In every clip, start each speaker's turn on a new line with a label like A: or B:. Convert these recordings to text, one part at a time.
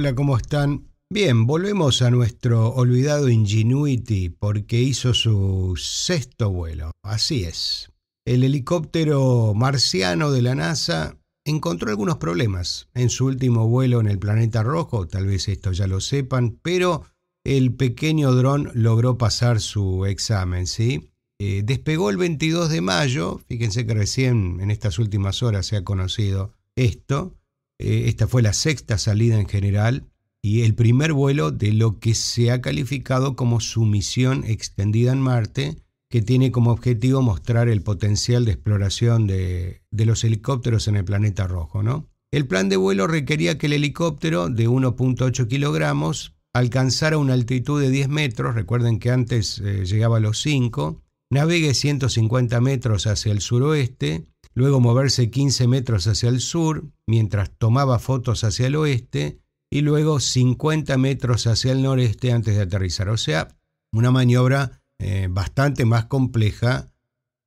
A: Hola, ¿cómo están? Bien, volvemos a nuestro olvidado Ingenuity porque hizo su sexto vuelo. Así es. El helicóptero marciano de la NASA encontró algunos problemas en su último vuelo en el planeta rojo, tal vez esto ya lo sepan, pero el pequeño dron logró pasar su examen, ¿sí? Eh, despegó el 22 de mayo, fíjense que recién en estas últimas horas se ha conocido esto, eh, esta fue la sexta salida en general y el primer vuelo de lo que se ha calificado como su misión extendida en Marte, que tiene como objetivo mostrar el potencial de exploración de, los helicópteros en el planeta rojo. ¿no? El plan de vuelo requería que el helicóptero de 1.8 kilogramos alcanzara una altitud de 10 metros, recuerden que antes eh, llegaba a los 5, navegue 150 metros hacia el suroeste luego moverse 15 metros hacia el sur mientras tomaba fotos hacia el oeste y luego 50 metros hacia el noreste antes de aterrizar. O sea, una maniobra eh, bastante más compleja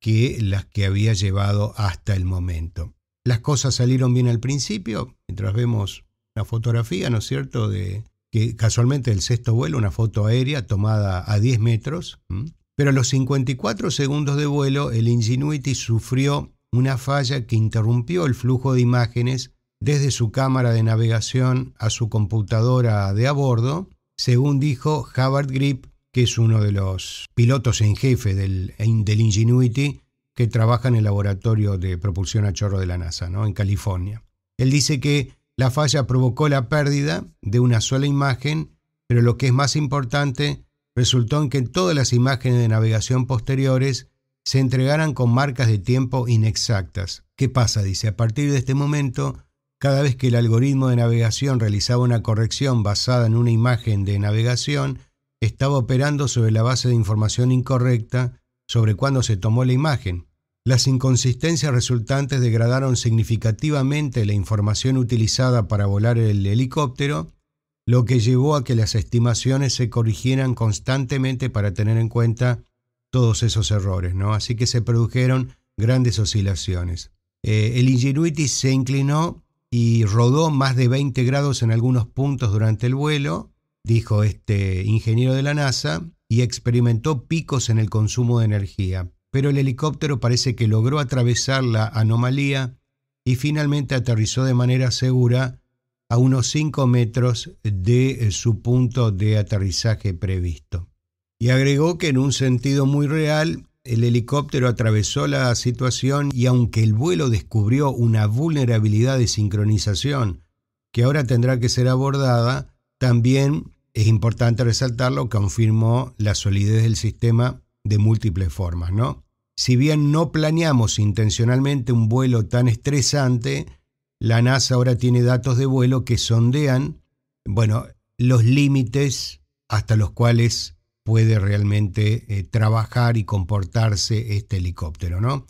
A: que las que había llevado hasta el momento. Las cosas salieron bien al principio, mientras vemos la fotografía, ¿no es cierto?, de que casualmente el sexto vuelo, una foto aérea tomada a 10 metros, pero a los 54 segundos de vuelo el Ingenuity sufrió una falla que interrumpió el flujo de imágenes desde su cámara de navegación a su computadora de a bordo, según dijo Howard Grip, que es uno de los pilotos en jefe del, Ingenuity que trabaja en el laboratorio de propulsión a chorro de la NASA, ¿no? en California. Él dice que la falla provocó la pérdida de una sola imagen, pero lo que es más importante, resultó en que todas las imágenes de navegación posteriores se entregaran con marcas de tiempo inexactas. ¿Qué pasa? Dice, a partir de este momento, cada vez que el algoritmo de navegación realizaba una corrección basada en una imagen de navegación, estaba operando sobre la base de información incorrecta sobre cuándo se tomó la imagen. Las inconsistencias resultantes degradaron significativamente la información utilizada para volar el helicóptero, lo que llevó a que las estimaciones se corrigieran constantemente para tener en cuenta todos esos errores, ¿no? Así que se produjeron grandes oscilaciones. Eh, el Ingenuity se inclinó y rodó más de 20 grados en algunos puntos durante el vuelo, dijo este ingeniero de la NASA, y experimentó picos en el consumo de energía. Pero el helicóptero parece que logró atravesar la anomalía y finalmente aterrizó de manera segura a unos 5 metros de eh, su punto de aterrizaje previsto y agregó que en un sentido muy real el helicóptero atravesó la situación y aunque el vuelo descubrió una vulnerabilidad de sincronización que ahora tendrá que ser abordada, también es importante resaltarlo, confirmó la solidez del sistema de múltiples formas, ¿no? Si bien no planeamos intencionalmente un vuelo tan estresante, la NASA ahora tiene datos de vuelo que sondean, bueno, los límites hasta los cuales puede realmente eh, trabajar y comportarse este helicóptero, ¿no?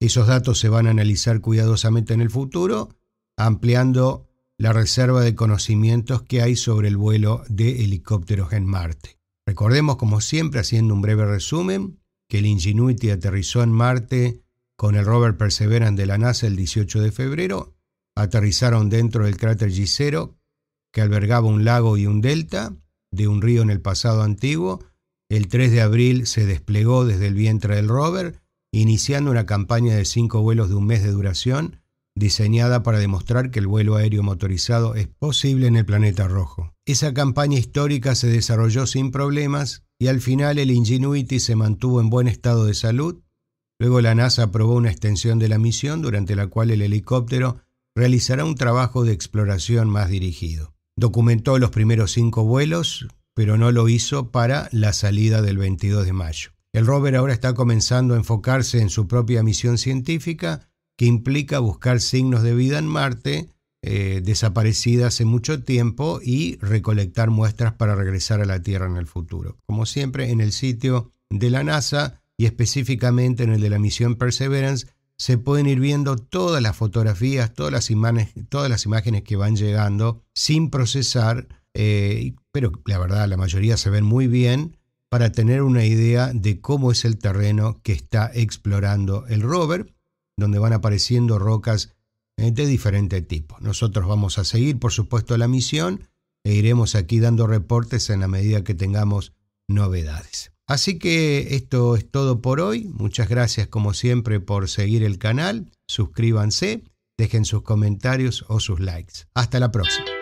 A: Esos datos se van a analizar cuidadosamente en el futuro, ampliando la reserva de conocimientos que hay sobre el vuelo de helicópteros en Marte. Recordemos, como siempre, haciendo un breve resumen, que el Ingenuity aterrizó en Marte con el rover Perseverance de la NASA el 18 de febrero, aterrizaron dentro del cráter Gisero, que albergaba un lago y un delta de un río en el pasado antiguo, el 3 de abril se desplegó desde el vientre del rover, iniciando una campaña de cinco vuelos de un mes de duración, diseñada para demostrar que el vuelo aéreo motorizado es posible en el planeta rojo. Esa campaña histórica se desarrolló sin problemas y al final el Ingenuity se mantuvo en buen estado de salud. Luego la NASA aprobó una extensión de la misión durante la cual el helicóptero realizará un trabajo de exploración más dirigido. Documentó los primeros cinco vuelos, pero no lo hizo para la salida del 22 de mayo. El rover ahora está comenzando a enfocarse en su propia misión científica, que implica buscar signos de vida en Marte, eh, desaparecida hace mucho tiempo, y recolectar muestras para regresar a la Tierra en el futuro. Como siempre, en el sitio de la NASA y específicamente en el de la misión Perseverance, se pueden ir viendo todas las fotografías, todas las, todas las imágenes que van llegando sin procesar eh, pero la verdad la mayoría se ven muy bien para tener una idea de cómo es el terreno que está explorando el rover, donde van apareciendo rocas eh, de diferente tipo. Nosotros vamos a seguir, por supuesto, la misión e iremos aquí dando reportes en la medida que tengamos novedades. Así que esto es todo por hoy. Muchas gracias como siempre por seguir el canal. Suscríbanse, dejen sus comentarios o sus likes. Hasta la próxima.